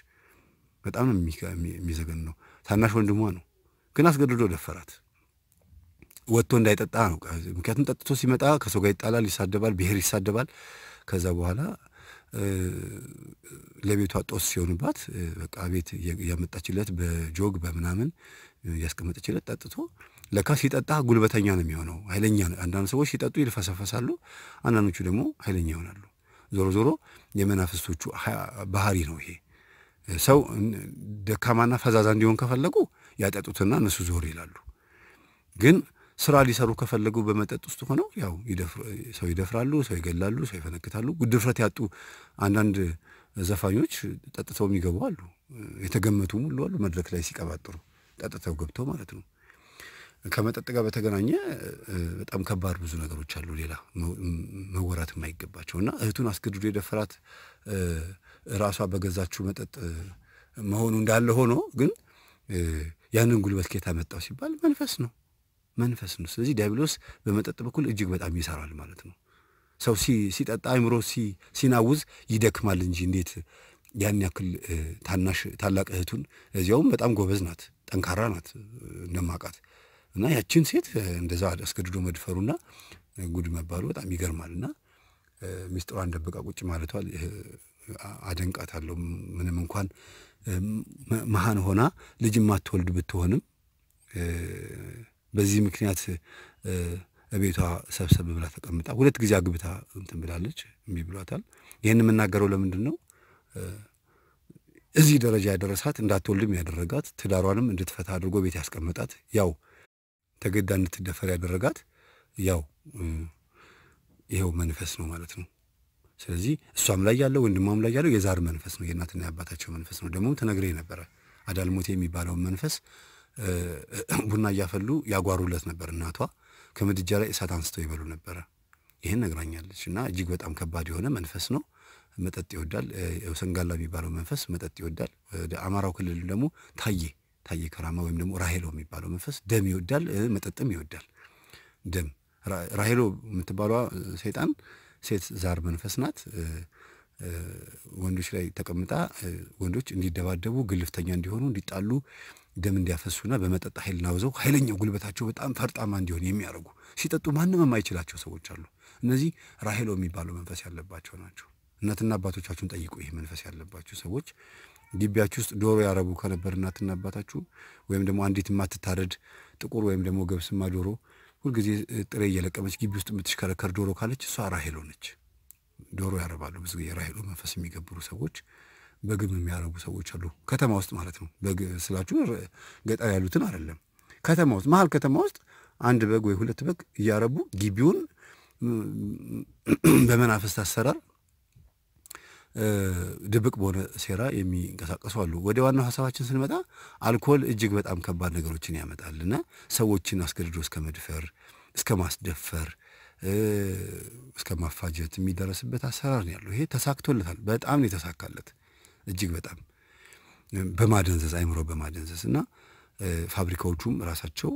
በጣም ነው የሚዘገን ነው። ታናሽ ወንድሟ ነው ግን አስገድዶ ደፈራት። ወጥቶ እንዳይጠጣ ነው። ምክንያቱም ጠጥቶ ሲመጣ ከሰው ጋር ይጣላል፣ ይሳደባል፣ ብሔር ይሳደባል። ከዛ በኋላ ለቤቷ ጦስ ሲሆንባት በቃ ቤት ያመጣችለት በጆግ በምናምን ያስቀመጠችለት ጠጥቶ ለካ ሲጠጣ ጉልበተኛ ነው የሚሆነው፣ ኃይለኛ ነው። አንዳንድ ሰዎች ሲጠጡ ይልፈሰፈሳሉ፣ አንዳንዶቹ ደግሞ ኃይለኛ ይሆናሉ። ዞሮ ዞሮ የመናፍስቶቹ ባህሪ ነው ይሄ። ሰው ደካማና ፈዛዛ እንዲሆን ከፈለጉ ያጠጡትና እነሱ ዞር ይላሉ። ግን ስራ ሊሰሩ ከፈለጉ በመጠጥ ውስጥ ሆነው ያው ሰው ይደፍራሉ፣ ሰው ይገላሉ፣ ሰው ይፈነክታሉ። ድፍረት ያጡ አንዳንድ ዘፋኞች ጠጥተውም ይገቡ አሉ። የተገመቱም ሁሉ አሉ መድረክ ላይ ሲቀባጥሩ ጠጥተው ገብተው ማለት ነው። ከመጠጥ ጋር በተገናኘ በጣም ከባድ ብዙ ነገሮች አሉ፣ ሌላ መወራት የማይገባቸው እና እህቱን አስገድዶ የደፈራት ራሷ በገዛችው መጠጥ መሆኑ እንዳለ ሆኖ ግን ያንን ጉልበት ኬታ መጣው ሲባል መንፈስ ነው መንፈስ ነው። ስለዚህ ዲያብሎስ በመጠጥ በኩል እጅግ በጣም ይሰራል ማለት ነው። ሰው ሲጠጣ አይምሮ ሲናውዝ ይደክማል እንጂ እንዴት ያን ያክል ታናሽ ታላቅ እህቱን እዚያውም በጣም ጎበዝ ናት፣ ጠንካራ ናት እንደማውቃት እና ያችን ሴት እንደዛ አስገድዶ መድፈሩና ጉድ መባሉ በጣም ይገርማል። እና ሚስጥሯን ደብቃ ቁጭ ማለቷ አደንቃታለሁ። ምንም እንኳን መሀን ሆና ልጅ ማትወልድ ብትሆንም በዚህ ምክንያት ቤቷ ሰብሰብ ብላ ተቀምጣ ሁለት ጊዜ አግብታ እንትን ብላለች። እምቢ ብሏታል። ይህን የምናገረው ለምንድን ነው? እዚህ ደረጃ ያደረሳት እንዳትወልድም ያደረጋት ትዳሯንም እንድትፈታ አድርጎ ቤት ያስቀመጣት ያው ተገዳ እንድትደፈር ያደረጋት ያው ይኸው መንፈስ ነው ማለት ነው። ስለዚህ እሷም ላይ ያለው ወንድሟም ላይ ያለው የዛር መንፈስ ነው፣ የእናትና የአባታቸው መንፈስ ነው። ደግሞ ተነግሬ ነበረ አዳልሞቴ የሚባለውን መንፈስ ቡና እያፈሉ ያጓሩለት ነበር። እናቷ ከምድጃ ላይ እሳት አንስተው ይበሉ ነበረ። ይህን ነግራኛለች። እና እጅግ በጣም ከባድ የሆነ መንፈስ ነው። መጠጥ ይወዳል። ሰንጋላ የሚባለው መንፈስ መጠጥ ይወዳል። ወደ አማራው ክልል ደግሞ ታዬ ታዬ ከራማ ወይም ደግሞ ራሄሎ የሚባለው መንፈስ ደም ይወዳል፣ መጠጥም ይወዳል። ደም ራሄሎ የምትባሏ ሰይጣን ሴት ዛር መንፈስ ናት። ወንዶች ላይ ተቀምጣ ወንዶች እንዲደባደቡ፣ ግልፍተኛ እንዲሆኑ፣ እንዲጣሉ፣ ደም እንዲያፈሱና በመጠጥ ኃይል ናውዘው ኃይለኛው ጉልበታቸው በጣም ፈርጣማ እንዲሆን የሚያደርጉ ሲጠጡ ማንም የማይችላቸው ሰዎች አሉ። እነዚህ ራሄሎ የሚባለው መንፈስ ያለባቸው ናቸው። እናትና አባቶቻችሁን ጠይቁ። ይህ መንፈስ ያለባቸው ሰዎች ግቢያችሁ ውስጥ ዶሮ ያረቡ ከነበር እናትና አባታችሁ ወይም ደግሞ አንዲት የማትታረድ ጥቁር ወይም ደግሞ ገብስማ ዶሮ ሁልጊዜ ጥሬ እየለቀመች ግቢ ውስጥ የምትሽከረከር ዶሮ ካለች እሷ ራሄሎ ነች። ዶሮ ያረባሉ ብዙ ጊዜ ራሄሎ መንፈስ የሚገብሩ ሰዎች፣ በግም የሚያረቡ ሰዎች አሉ። ከተማ ውስጥ ማለት ነው። በግ ስላችሁ ገጠር ያሉትን አይደለም። ከተማ ውስጥ መሀል ከተማ ውስጥ አንድ በግ ወይ ሁለት በግ እያረቡ ግቢውን በመናፈስ አሰራር ድብቅ በሆነ ሴራ የሚንቀሳቀሱ አሉ። ወደ ዋናው ሀሳባችን ስንመጣ አልኮል እጅግ በጣም ከባድ ነገሮችን ያመጣል እና ሰዎችን አስገድዶ እስከ መድፈር፣ እስከ ማስደፈር፣ እስከ ማፋጀት የሚደረስበት አሰራር ነው ያለው። ይሄ ተሳክቶለታል። በጣም ነው የተሳካለት። እጅግ በጣም በማደንዘዝ አይምሮ በማደንዘዝ እና ፋብሪካዎቹም ራሳቸው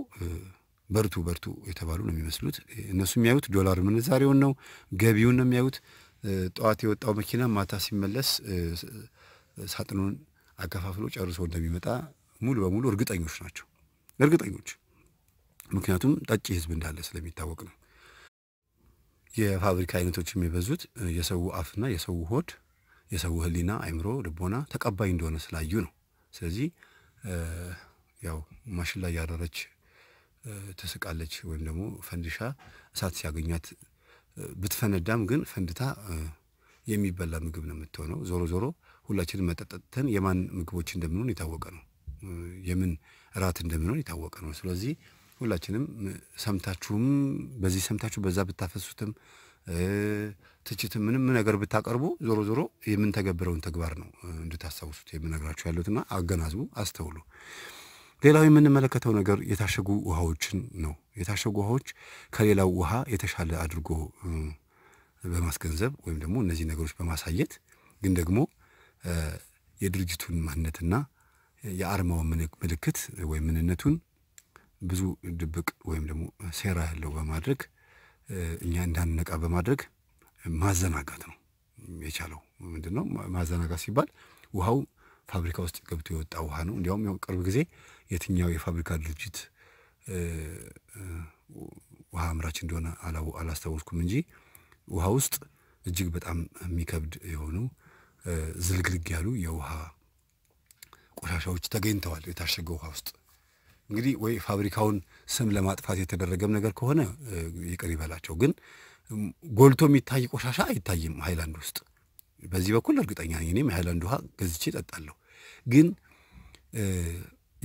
በርቱ በርቱ የተባሉ ነው የሚመስሉት። እነሱ የሚያዩት ዶላር ምንዛሬውን ነው፣ ገቢውን ነው የሚያዩት። ጠዋት የወጣው መኪና ማታ ሲመለስ ሳጥኑን አከፋፍሎ ጨርሶ እንደሚመጣ ሙሉ በሙሉ እርግጠኞች ናቸው። እርግጠኞች ምክንያቱም ጠጪ ህዝብ እንዳለ ስለሚታወቅ ነው። የፋብሪካ አይነቶች የሚበዙት የሰው አፍና የሰው ሆድ፣ የሰው ህሊና፣ አይምሮ፣ ልቦና ተቀባይ እንደሆነ ስላዩ ነው። ስለዚህ ያው ማሽን ላይ ያረረች ትስቃለች፣ ወይም ደግሞ ፈንዲሻ እሳት ሲያገኛት ብትፈነዳም ግን ፈንድታ የሚበላ ምግብ ነው የምትሆነው። ዞሮ ዞሮ ሁላችንም መጠጠጥተን የማን ምግቦች እንደምንሆን የታወቀ ነው። የምን እራት እንደምንሆን የታወቀ ነው። ስለዚህ ሁላችንም ሰምታችሁም በዚህ ሰምታችሁ በዛ ብታፈሱትም ትችትም ምንም ነገር ብታቀርቡ ዞሮ ዞሮ የምንተገብረውን ተግባር ነው እንድታስታውሱት የምነግራችሁ ያሉትና አገናዝቡ፣ አስተውሉ። ሌላው የምንመለከተው ነገር የታሸጉ ውሃዎችን ነው። የታሸጉ ውሃዎች ከሌላው ውሃ የተሻለ አድርጎ በማስገንዘብ ወይም ደግሞ እነዚህ ነገሮች በማሳየት ግን ደግሞ የድርጅቱን ማንነትና የአርማውን ምልክት ወይም ምንነቱን ብዙ ድብቅ ወይም ደግሞ ሴራ ያለው በማድረግ እኛ እንዳንነቃ በማድረግ ማዘናጋት ነው የቻለው። ምንድን ነው ማዘናጋት ሲባል ውሃው ፋብሪካ ውስጥ ገብቶ የወጣ ውሃ ነው። እንዲያውም ያው ቅርብ ጊዜ የትኛው የፋብሪካ ድርጅት ውሃ አምራች እንደሆነ አላስታወስኩም እንጂ ውሃ ውስጥ እጅግ በጣም የሚከብድ የሆኑ ዝልግልግ ያሉ የውሃ ቆሻሻዎች ተገኝተዋል የታሸገ ውሃ ውስጥ። እንግዲህ ወይ ፋብሪካውን ስም ለማጥፋት የተደረገም ነገር ከሆነ ይቅር ይበላቸው። ግን ጎልቶ የሚታይ ቆሻሻ አይታይም ሃይላንድ ውስጥ። በዚህ በኩል እርግጠኛ ነኝ። እኔም የሃይላንድ ውሃ ገዝቼ እጠጣለሁ። ግን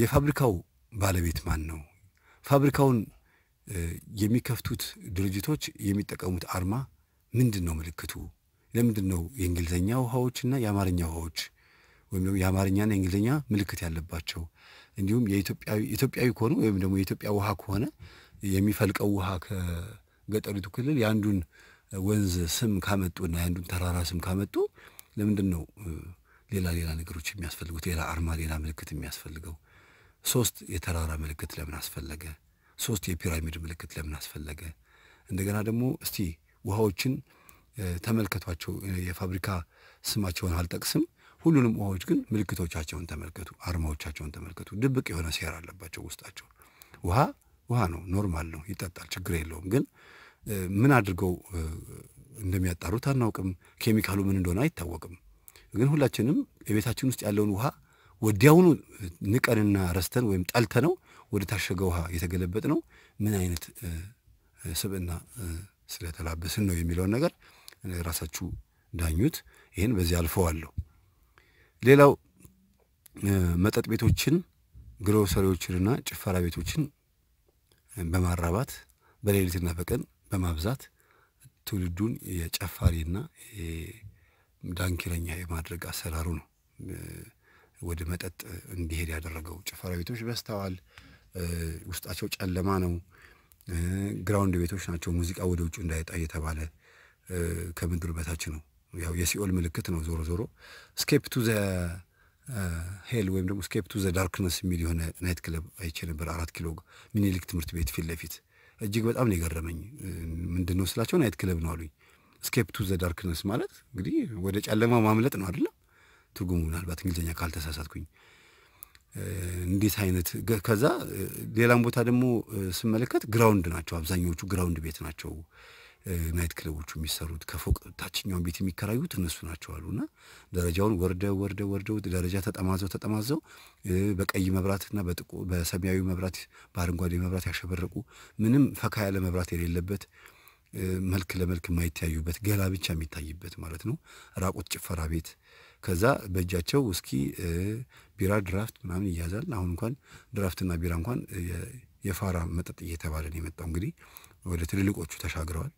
የፋብሪካው ባለቤት ማን ነው? ፋብሪካውን የሚከፍቱት ድርጅቶች የሚጠቀሙት አርማ ምንድን ነው? ምልክቱ ለምንድን ነው የእንግሊዝኛ ውሃዎችና የአማርኛ ውሃዎች ወይም ደግሞ የአማርኛና የእንግሊዝኛ ምልክት ያለባቸው እንዲሁም ኢትዮጵያዊ ከሆኑ ወይም ደግሞ የኢትዮጵያ ውሃ ከሆነ የሚፈልቀው ውሃ ከገጠሪቱ ክልል የአንዱን ወንዝ ስም ካመጡና የአንዱን ተራራ ስም ካመጡ ለምንድን ነው ሌላ ሌላ ነገሮች የሚያስፈልጉት ሌላ አርማ፣ ሌላ ምልክት የሚያስፈልገው ሶስት የተራራ ምልክት ለምን አስፈለገ? ሶስት የፒራሚድ ምልክት ለምን አስፈለገ? እንደገና ደግሞ እስቲ ውሃዎችን ተመልከቷቸው። የፋብሪካ ስማቸውን አልጠቅስም። ሁሉንም ውሃዎች ግን ምልክቶቻቸውን ተመልከቱ፣ አርማዎቻቸውን ተመልከቱ። ድብቅ የሆነ ሴራ አለባቸው ውስጣቸው። ውሃ ውሃ ነው፣ ኖርማል ነው፣ ይጠጣል፣ ችግር የለውም። ግን ምን አድርገው እንደሚያጣሩት አናውቅም። ኬሚካሉ ምን እንደሆነ አይታወቅም። ግን ሁላችንም የቤታችን ውስጥ ያለውን ውሃ ወዲያውኑ ንቀንና ረስተን ወይም ጠልተ ነው ወደ ታሸገ ውሃ የተገለበጥ ነው ምን አይነት ስብዕና ስለተላበስን ነው የሚለውን ነገር ራሳችሁ ዳኙት። ይህን በዚህ አልፈዋለሁ። ሌላው መጠጥ ቤቶችን፣ ግሮሰሪዎችንና ጭፈራ ቤቶችን በማራባት በሌሊትና በቀን በማብዛት ትውልዱን የጨፋሪና ዳንኪረኛ የማድረግ አሰራሩ ነው ወደ መጠጥ እንዲሄድ ያደረገው። ጭፈራ ቤቶች በስተዋል፣ ውስጣቸው ጨለማ ነው። ግራውንድ ቤቶች ናቸው። ሙዚቃ ወደ ውጭ እንዳይጣ እየተባለ ከምድር በታች ነው። ያው የሲኦል ምልክት ነው። ዞሮ ዞሮ ስኬፕ ቱ ዘ ሄል ወይም ደግሞ ስኬፕ ቱ ዘ ዳርክነስ የሚል የሆነ ናይት ክለብ አይቼ ነበር። አራት ኪሎ ሚኒሊክ ትምህርት ቤት ፊት ለፊት እጅግ በጣም ነው የገረመኝ። ምንድን ነው ስላቸው ናይት ክለብ ነው አሉኝ። ስኬፕ ቱ ዘ ዳርክነስ ማለት እንግዲህ ወደ ጨለማ ማምለጥ ነው አይደለም ትርጉሙ ምናልባት እንግሊዝኛ ካልተሳሳትኩኝ እንዴት አይነት ከዛ ሌላም ቦታ ደግሞ ስመለከት ግራውንድ ናቸው አብዛኛዎቹ ግራውንድ ቤት ናቸው ናይት ክለቦቹ የሚሰሩት ከፎቅ ታችኛውን ቤት የሚከራዩት እነሱ ናቸው አሉ እና ደረጃውን ወርደው ወርደው ወርደው ደረጃ ተጠማዘው ተጠማዘው በቀይ መብራትና በጥቁ በሰማያዊ መብራት በአረንጓዴ መብራት ያሸበረቁ ምንም ፈካ ያለ መብራት የሌለበት መልክ ለመልክ የማይተያዩበት ገላ ብቻ የሚታይበት ማለት ነው። ራቁት ጭፈራ ቤት ከዛ በእጃቸው ውስኪ፣ ቢራ፣ ድራፍት ምናምን ይያዛል። አሁን እንኳን ድራፍትና ቢራ እንኳን የፋራ መጠጥ እየተባለ ነው የመጣው። እንግዲህ ወደ ትልልቆቹ ተሻግረዋል።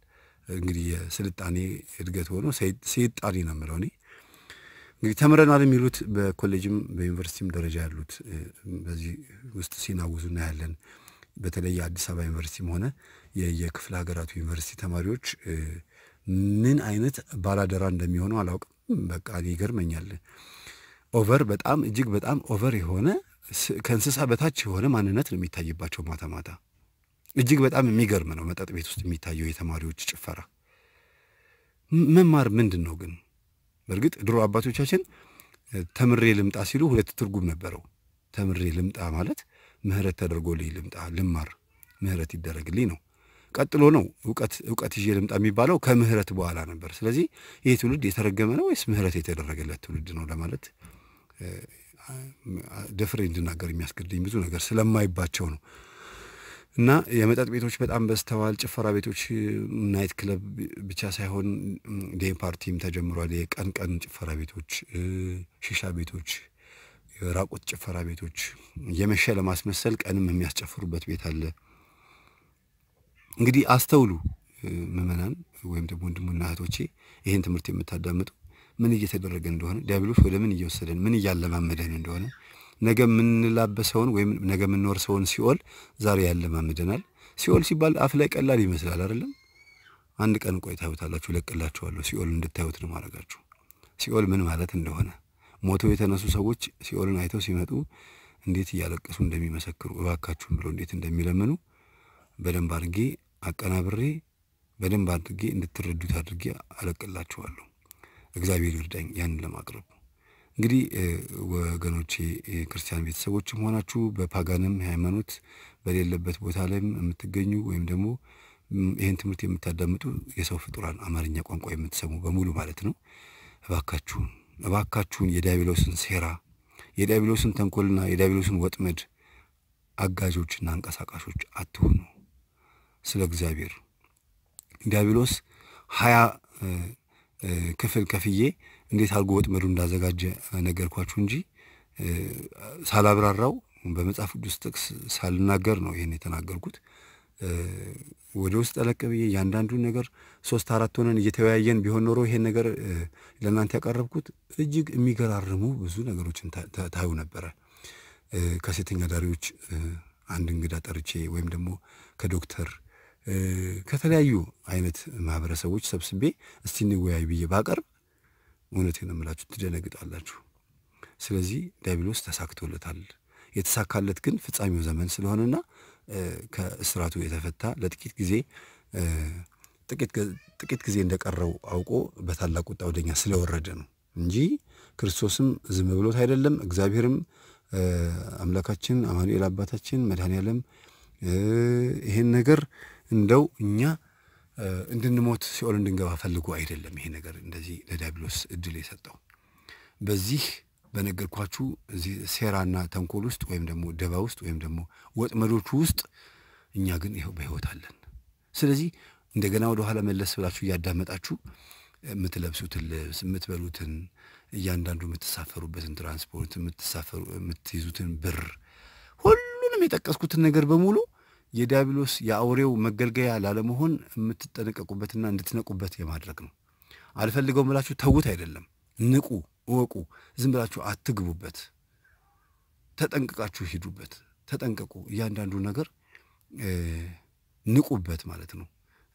እንግዲህ የስልጣኔ እድገት ሆኖ ሰይጣኔ ነው የምለው እኔ። እንግዲህ ተምረናል የሚሉት በኮሌጅም በዩኒቨርሲቲም ደረጃ ያሉት በዚህ ውስጥ ሲናውዙ እናያለን። በተለይ የአዲስ አበባ ዩኒቨርሲቲም ሆነ የክፍለ ሀገራቱ ዩኒቨርሲቲ ተማሪዎች ምን አይነት ባላደራ እንደሚሆኑ አላውቅም። በቃ ይገርመኛል። ኦቨር በጣም እጅግ በጣም ኦቨር የሆነ ከእንስሳ በታች የሆነ ማንነት ነው የሚታይባቸው ማታ ማታ። እጅግ በጣም የሚገርም ነው መጠጥ ቤት ውስጥ የሚታየው የተማሪዎች ጭፈራ። መማር ምንድን ነው ግን? በእርግጥ ድሮ አባቶቻችን ተምሬ ልምጣ ሲሉ ሁለት ትርጉም ነበረው። ተምሬ ልምጣ ማለት ምህረት ተደርጎልኝ ልምጣ ልማር ምህረት ይደረግልኝ ነው። ቀጥሎ ነው እውቀት እውቀት ይዤ ልምጣ የሚባለው ከምህረት በኋላ ነበር። ስለዚህ ይህ ትውልድ የተረገመ ነው ወይስ ምህረት የተደረገለት ትውልድ ነው ለማለት ደፍሬ እንድናገር የሚያስገድኝ ብዙ ነገር ስለማይባቸው ነው። እና የመጠጥ ቤቶች በጣም በዝተዋል። ጭፈራ ቤቶች፣ ናይት ክለብ ብቻ ሳይሆን ዴይ ፓርቲም ተጀምሯል። የቀን ቀን ጭፈራ ቤቶች፣ ሺሻ ቤቶች፣ የራቁት ጭፈራ ቤቶች፣ የመሸ ለማስመሰል ቀንም የሚያስጨፍሩበት ቤት አለ። እንግዲህ አስተውሉ ምዕመናን ወይም ደግሞ ወንድሙና እህቶቼ ይህን ትምህርት የምታዳምጡ ምን እየተደረገ እንደሆነ ዲያብሎስ ወደ ምን እየወሰደን ምን እያለማመደን እንደሆነ ነገ የምንላበሰውን ወይም ነገ የምንወርሰውን ሲኦል ዛሬ ያለማምደናል። ሲኦል ሲባል አፍ ላይ ቀላል ይመስላል አይደለም። አንድ ቀን ቆይ ታዩታላችሁ፣ እለቅላችኋለሁ። ሲኦል እንድታዩት ነው ማድረጋችሁ። ሲኦል ምን ማለት እንደሆነ ሞተው የተነሱ ሰዎች ሲኦልን አይተው ሲመጡ እንዴት እያለቀሱ እንደሚመሰክሩ እባካችሁም ብሎ እንዴት እንደሚለምኑ በደንብ አድርጌ አቀናብሬ በደንብ አድርጌ እንድትረዱት አድርጌ አለቅላችኋለሁ። እግዚአብሔር ይርዳኝ ያንን ለማቅረብ። እንግዲህ ወገኖቼ ክርስቲያን ቤተሰቦችም ሆናችሁ በፓጋንም ሃይማኖት በሌለበት ቦታ ላይም የምትገኙ ወይም ደግሞ ይህን ትምህርት የምታዳምጡ የሰው ፍጡራን አማርኛ ቋንቋ የምትሰሙ በሙሉ ማለት ነው፣ እባካችሁን እባካችሁን የዲያብሎስን ሴራ የዲያብሎስን ተንኮልና የዲያብሎስን ወጥመድ አጋዦችና አንቀሳቃሾች አትሁኑ። ስለ እግዚአብሔር ዲያብሎስ ሀያ ክፍል ከፍዬ እንዴት አድርጎ ወጥመዱ እንዳዘጋጀ ነገርኳችሁ እንጂ ሳላብራራው በመጽሐፍ ቅዱስ ጥቅስ ሳልናገር ነው ይህን የተናገርኩት። ወደ ውስጥ ጠለቅ ብዬ እያንዳንዱን ነገር ሶስት አራት ሆነን እየተወያየን ቢሆን ኖሮ ይሄን ነገር ለእናንተ ያቀረብኩት እጅግ የሚገራርሙ ብዙ ነገሮችን ታዩ ነበረ። ከሴተኛ ዳሪዎች አንድ እንግዳ ጠርቼ ወይም ደግሞ ከዶክተር ከተለያዩ አይነት ማህበረሰቦች ሰብስቤ እስቲ እንወያይ ብዬ ባቀርብ እውነት እምላችሁ ትደነግጣላችሁ። ስለዚህ ዲያብሎስ ተሳክቶለታል። የተሳካለት ግን ፍጻሜው ዘመን ስለሆነና ከእስራቱ የተፈታ ለጥቂት ጊዜ ጥቂት ጊዜ እንደቀረው አውቆ በታላቅ ቁጣ ወደኛ ስለወረደ ነው እንጂ ክርስቶስም ዝም ብሎት አይደለም። እግዚአብሔርም አምላካችን አማኑኤል አባታችን መድኃኔ ይሄን ነገር እንደው እኛ እንድንሞት ሲኦል እንድንገባ ፈልጎ አይደለም ይሄ ነገር እንደዚህ ለዲያብሎስ እድል የሰጠው። በዚህ በነገርኳችሁ እዚህ ሴራና ተንኮል ውስጥ ወይም ደግሞ ደባ ውስጥ ወይም ደግሞ ወጥመዶቹ ውስጥ እኛ ግን ይኸው በሕይወት አለን። ስለዚህ እንደገና ወደ ኋላ መለስ ብላችሁ እያዳመጣችሁ የምትለብሱትን ልብስ፣ የምትበሉትን፣ እያንዳንዱ የምትሳፈሩበትን ትራንስፖርት፣ የምትይዙትን ብር፣ ሁሉንም የጠቀስኩትን ነገር በሙሉ የዲያብሎስ የአውሬው መገልገያ ላለመሆን የምትጠነቀቁበትና እንድትነቁበት የማድረግ ነው። አልፈልገውም ብላችሁ ተዉት አይደለም፣ ንቁ፣ እወቁ። ዝም ብላችሁ አትግቡበት፣ ተጠንቅቃችሁ ሂዱበት፣ ተጠንቀቁ። እያንዳንዱ ነገር ንቁበት ማለት ነው።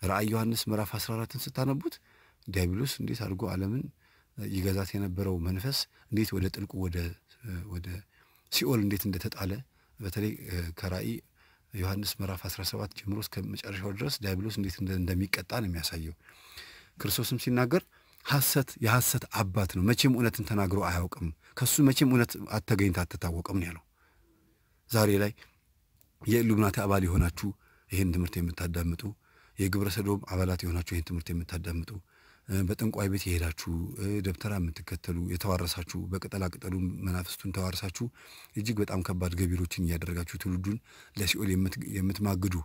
ራእይ ዮሐንስ ምዕራፍ 14ን ስታነቡት ዲያብሎስ እንዴት አድርጎ ዓለምን ይገዛት የነበረው መንፈስ እንዴት ወደ ጥልቁ ወደ ሲኦል እንዴት እንደተጣለ በተለይ ከራእይ ዮሐንስ ምዕራፍ 17 ጀምሮ እስከ መጨረሻው ድረስ ዲያብሎስ እንዴት እንደሚቀጣ ነው የሚያሳየው። ክርስቶስም ሲናገር ሐሰት የሐሰት አባት ነው፣ መቼም እውነትን ተናግሮ አያውቅም፣ ከሱ መቼም እውነት አተገኝታ አትታወቅም ነው ያለው። ዛሬ ላይ የኢሉሚናቲ አባል የሆናችሁ ይህን ትምህርት የምታዳምጡ፣ የግብረ ሰዶም አባላት የሆናችሁ ይህን ትምህርት የምታዳምጡ በጠንቋይ ቤት የሄዳችሁ ደብተራ የምትከተሉ የተዋረሳችሁ በቅጠላቅጠሉ መናፍስቱን ተዋርሳችሁ እጅግ በጣም ከባድ ገቢሮችን እያደረጋችሁ ትውልዱን ለሲኦል የምትማግዱ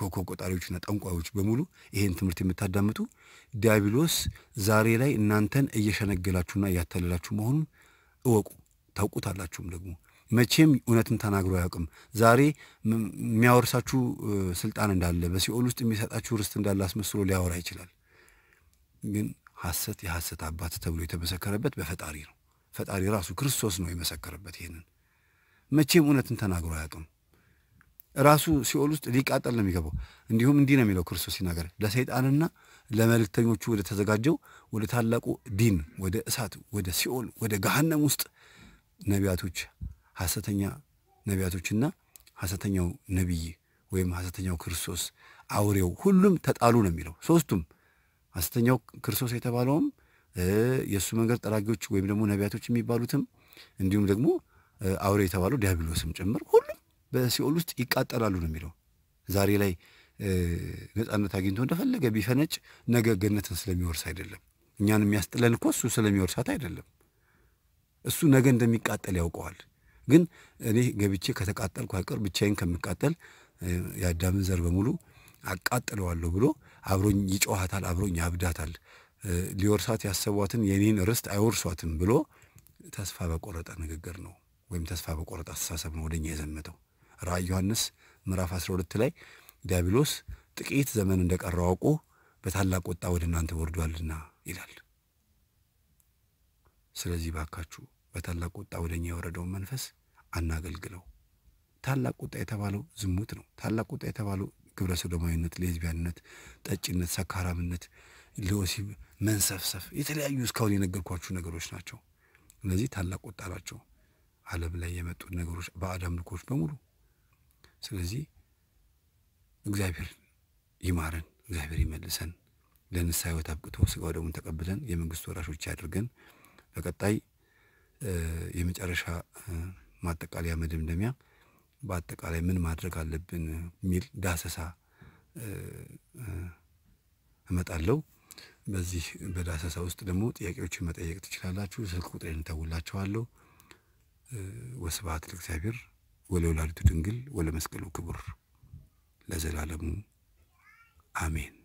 ኮከብ ቆጣሪዎችና ጠንቋዮች በሙሉ ይሄን ትምህርት የምታዳምጡ ዲያብሎስ ዛሬ ላይ እናንተን እየሸነገላችሁና እያታለላችሁ መሆኑን እወቁ። ታውቁታላችሁም ደግሞ መቼም እውነትን ተናግሮ አያውቅም። ዛሬ የሚያወርሳችሁ ስልጣን እንዳለ በሲኦል ውስጥ የሚሰጣችሁ ርስት እንዳለ አስመስሎ ሊያወራ ይችላል። ግን ሐሰት የሐሰት አባት ተብሎ የተመሰከረበት በፈጣሪ ነው። ፈጣሪ ራሱ ክርስቶስ ነው የመሰከረበት። ይህንን መቼም እውነትን ተናግሮ አያውቅም። ራሱ ሲኦል ውስጥ ሊቃጠል ነው የሚገባው። እንዲሁም እንዲህ ነው የሚለው ክርስቶስ ሲናገር ለሰይጣንና ለመልእክተኞቹ ወደ ተዘጋጀው ወደ ታላቁ ዲን፣ ወደ እሳት፣ ወደ ሲኦል፣ ወደ ገሃነም ውስጥ ነቢያቶች፣ ሐሰተኛ ነቢያቶችና ሐሰተኛው ነቢይ ወይም ሐሰተኛው ክርስቶስ፣ አውሬው ሁሉም ተጣሉ ነው የሚለው ሶስቱም አስተኛው ክርስቶስ የተባለውም የእሱ መንገድ ጠራጊዎች ወይም ደግሞ ነቢያቶች የሚባሉትም እንዲሁም ደግሞ አውሬ የተባለው ዲያብሎስም ጭምር ሁሉም በሲኦል ውስጥ ይቃጠላሉ ነው የሚለው። ዛሬ ላይ ነጻነት አግኝቶ እንደፈለገ ቢፈነጭ ነገ ገነትን ስለሚወርስ አይደለም። እኛን የሚያስጥለን እኮ እሱ ስለሚወርሳት አይደለም። እሱ ነገ እንደሚቃጠል ያውቀዋል። ግን እኔ ገብቼ ከተቃጠልኩ አይቀር ብቻዬን ከምቃጠል የአዳምን ዘር በሙሉ አቃጥለዋለሁ ብሎ አብሮኝ ይጮኋታል፣ አብሮኝ ያብዳታል፣ ሊወርሳት ያሰቧትን የኔን ርስት አይወርሷትም ብሎ ተስፋ በቆረጠ ንግግር ነው ወይም ተስፋ በቆረጠ አስተሳሰብ ነው ወደኛ የዘመተው። ራእይ ዮሐንስ ምዕራፍ 12 ላይ ዲያብሎስ ጥቂት ዘመን እንደቀረው አውቆ በታላቅ ቁጣ ወደ እናንተ ወርዷልና ይላል። ስለዚህ ባካችሁ በታላቅ ቁጣ ወደ እኛ የወረደውን መንፈስ አናገልግለው። ታላቅ ቁጣ የተባለው ዝሙት ነው። ታላቅ ቁጣ የተባለው ግብረ ሰዶማዊነት፣ ሌዝቢያንነት፣ ጠጭነት፣ ሰካራምነት፣ ለወሲብ መንሰፍሰፍ የተለያዩ እስካሁን የነገርኳችሁ ነገሮች ናቸው። እነዚህ ታላቅ ቁጣ ናቸው፣ ዓለም ላይ የመጡት ነገሮች ባዕድ አምልኮች በሙሉ። ስለዚህ እግዚአብሔር ይማረን፣ እግዚአብሔር ይመልሰን፣ ለንስሐ ሕይወት አብቅቶ ስጋ ወደሙን ተቀብለን የመንግስት ወራሾች ያድርገን። በቀጣይ የመጨረሻ ማጠቃለያ መደምደሚያ በአጠቃላይ ምን ማድረግ አለብን የሚል ዳሰሳ እመጣለሁ። በዚህ በዳሰሳ ውስጥ ደግሞ ጥያቄዎችን መጠየቅ ትችላላችሁ። ስልክ ቁጥሬን እተውላችኋለሁ። ወስብሐት ለእግዚአብሔር ወለወላዲቱ ድንግል ወለመስቀሉ ክቡር ለዘላለሙ አሜን።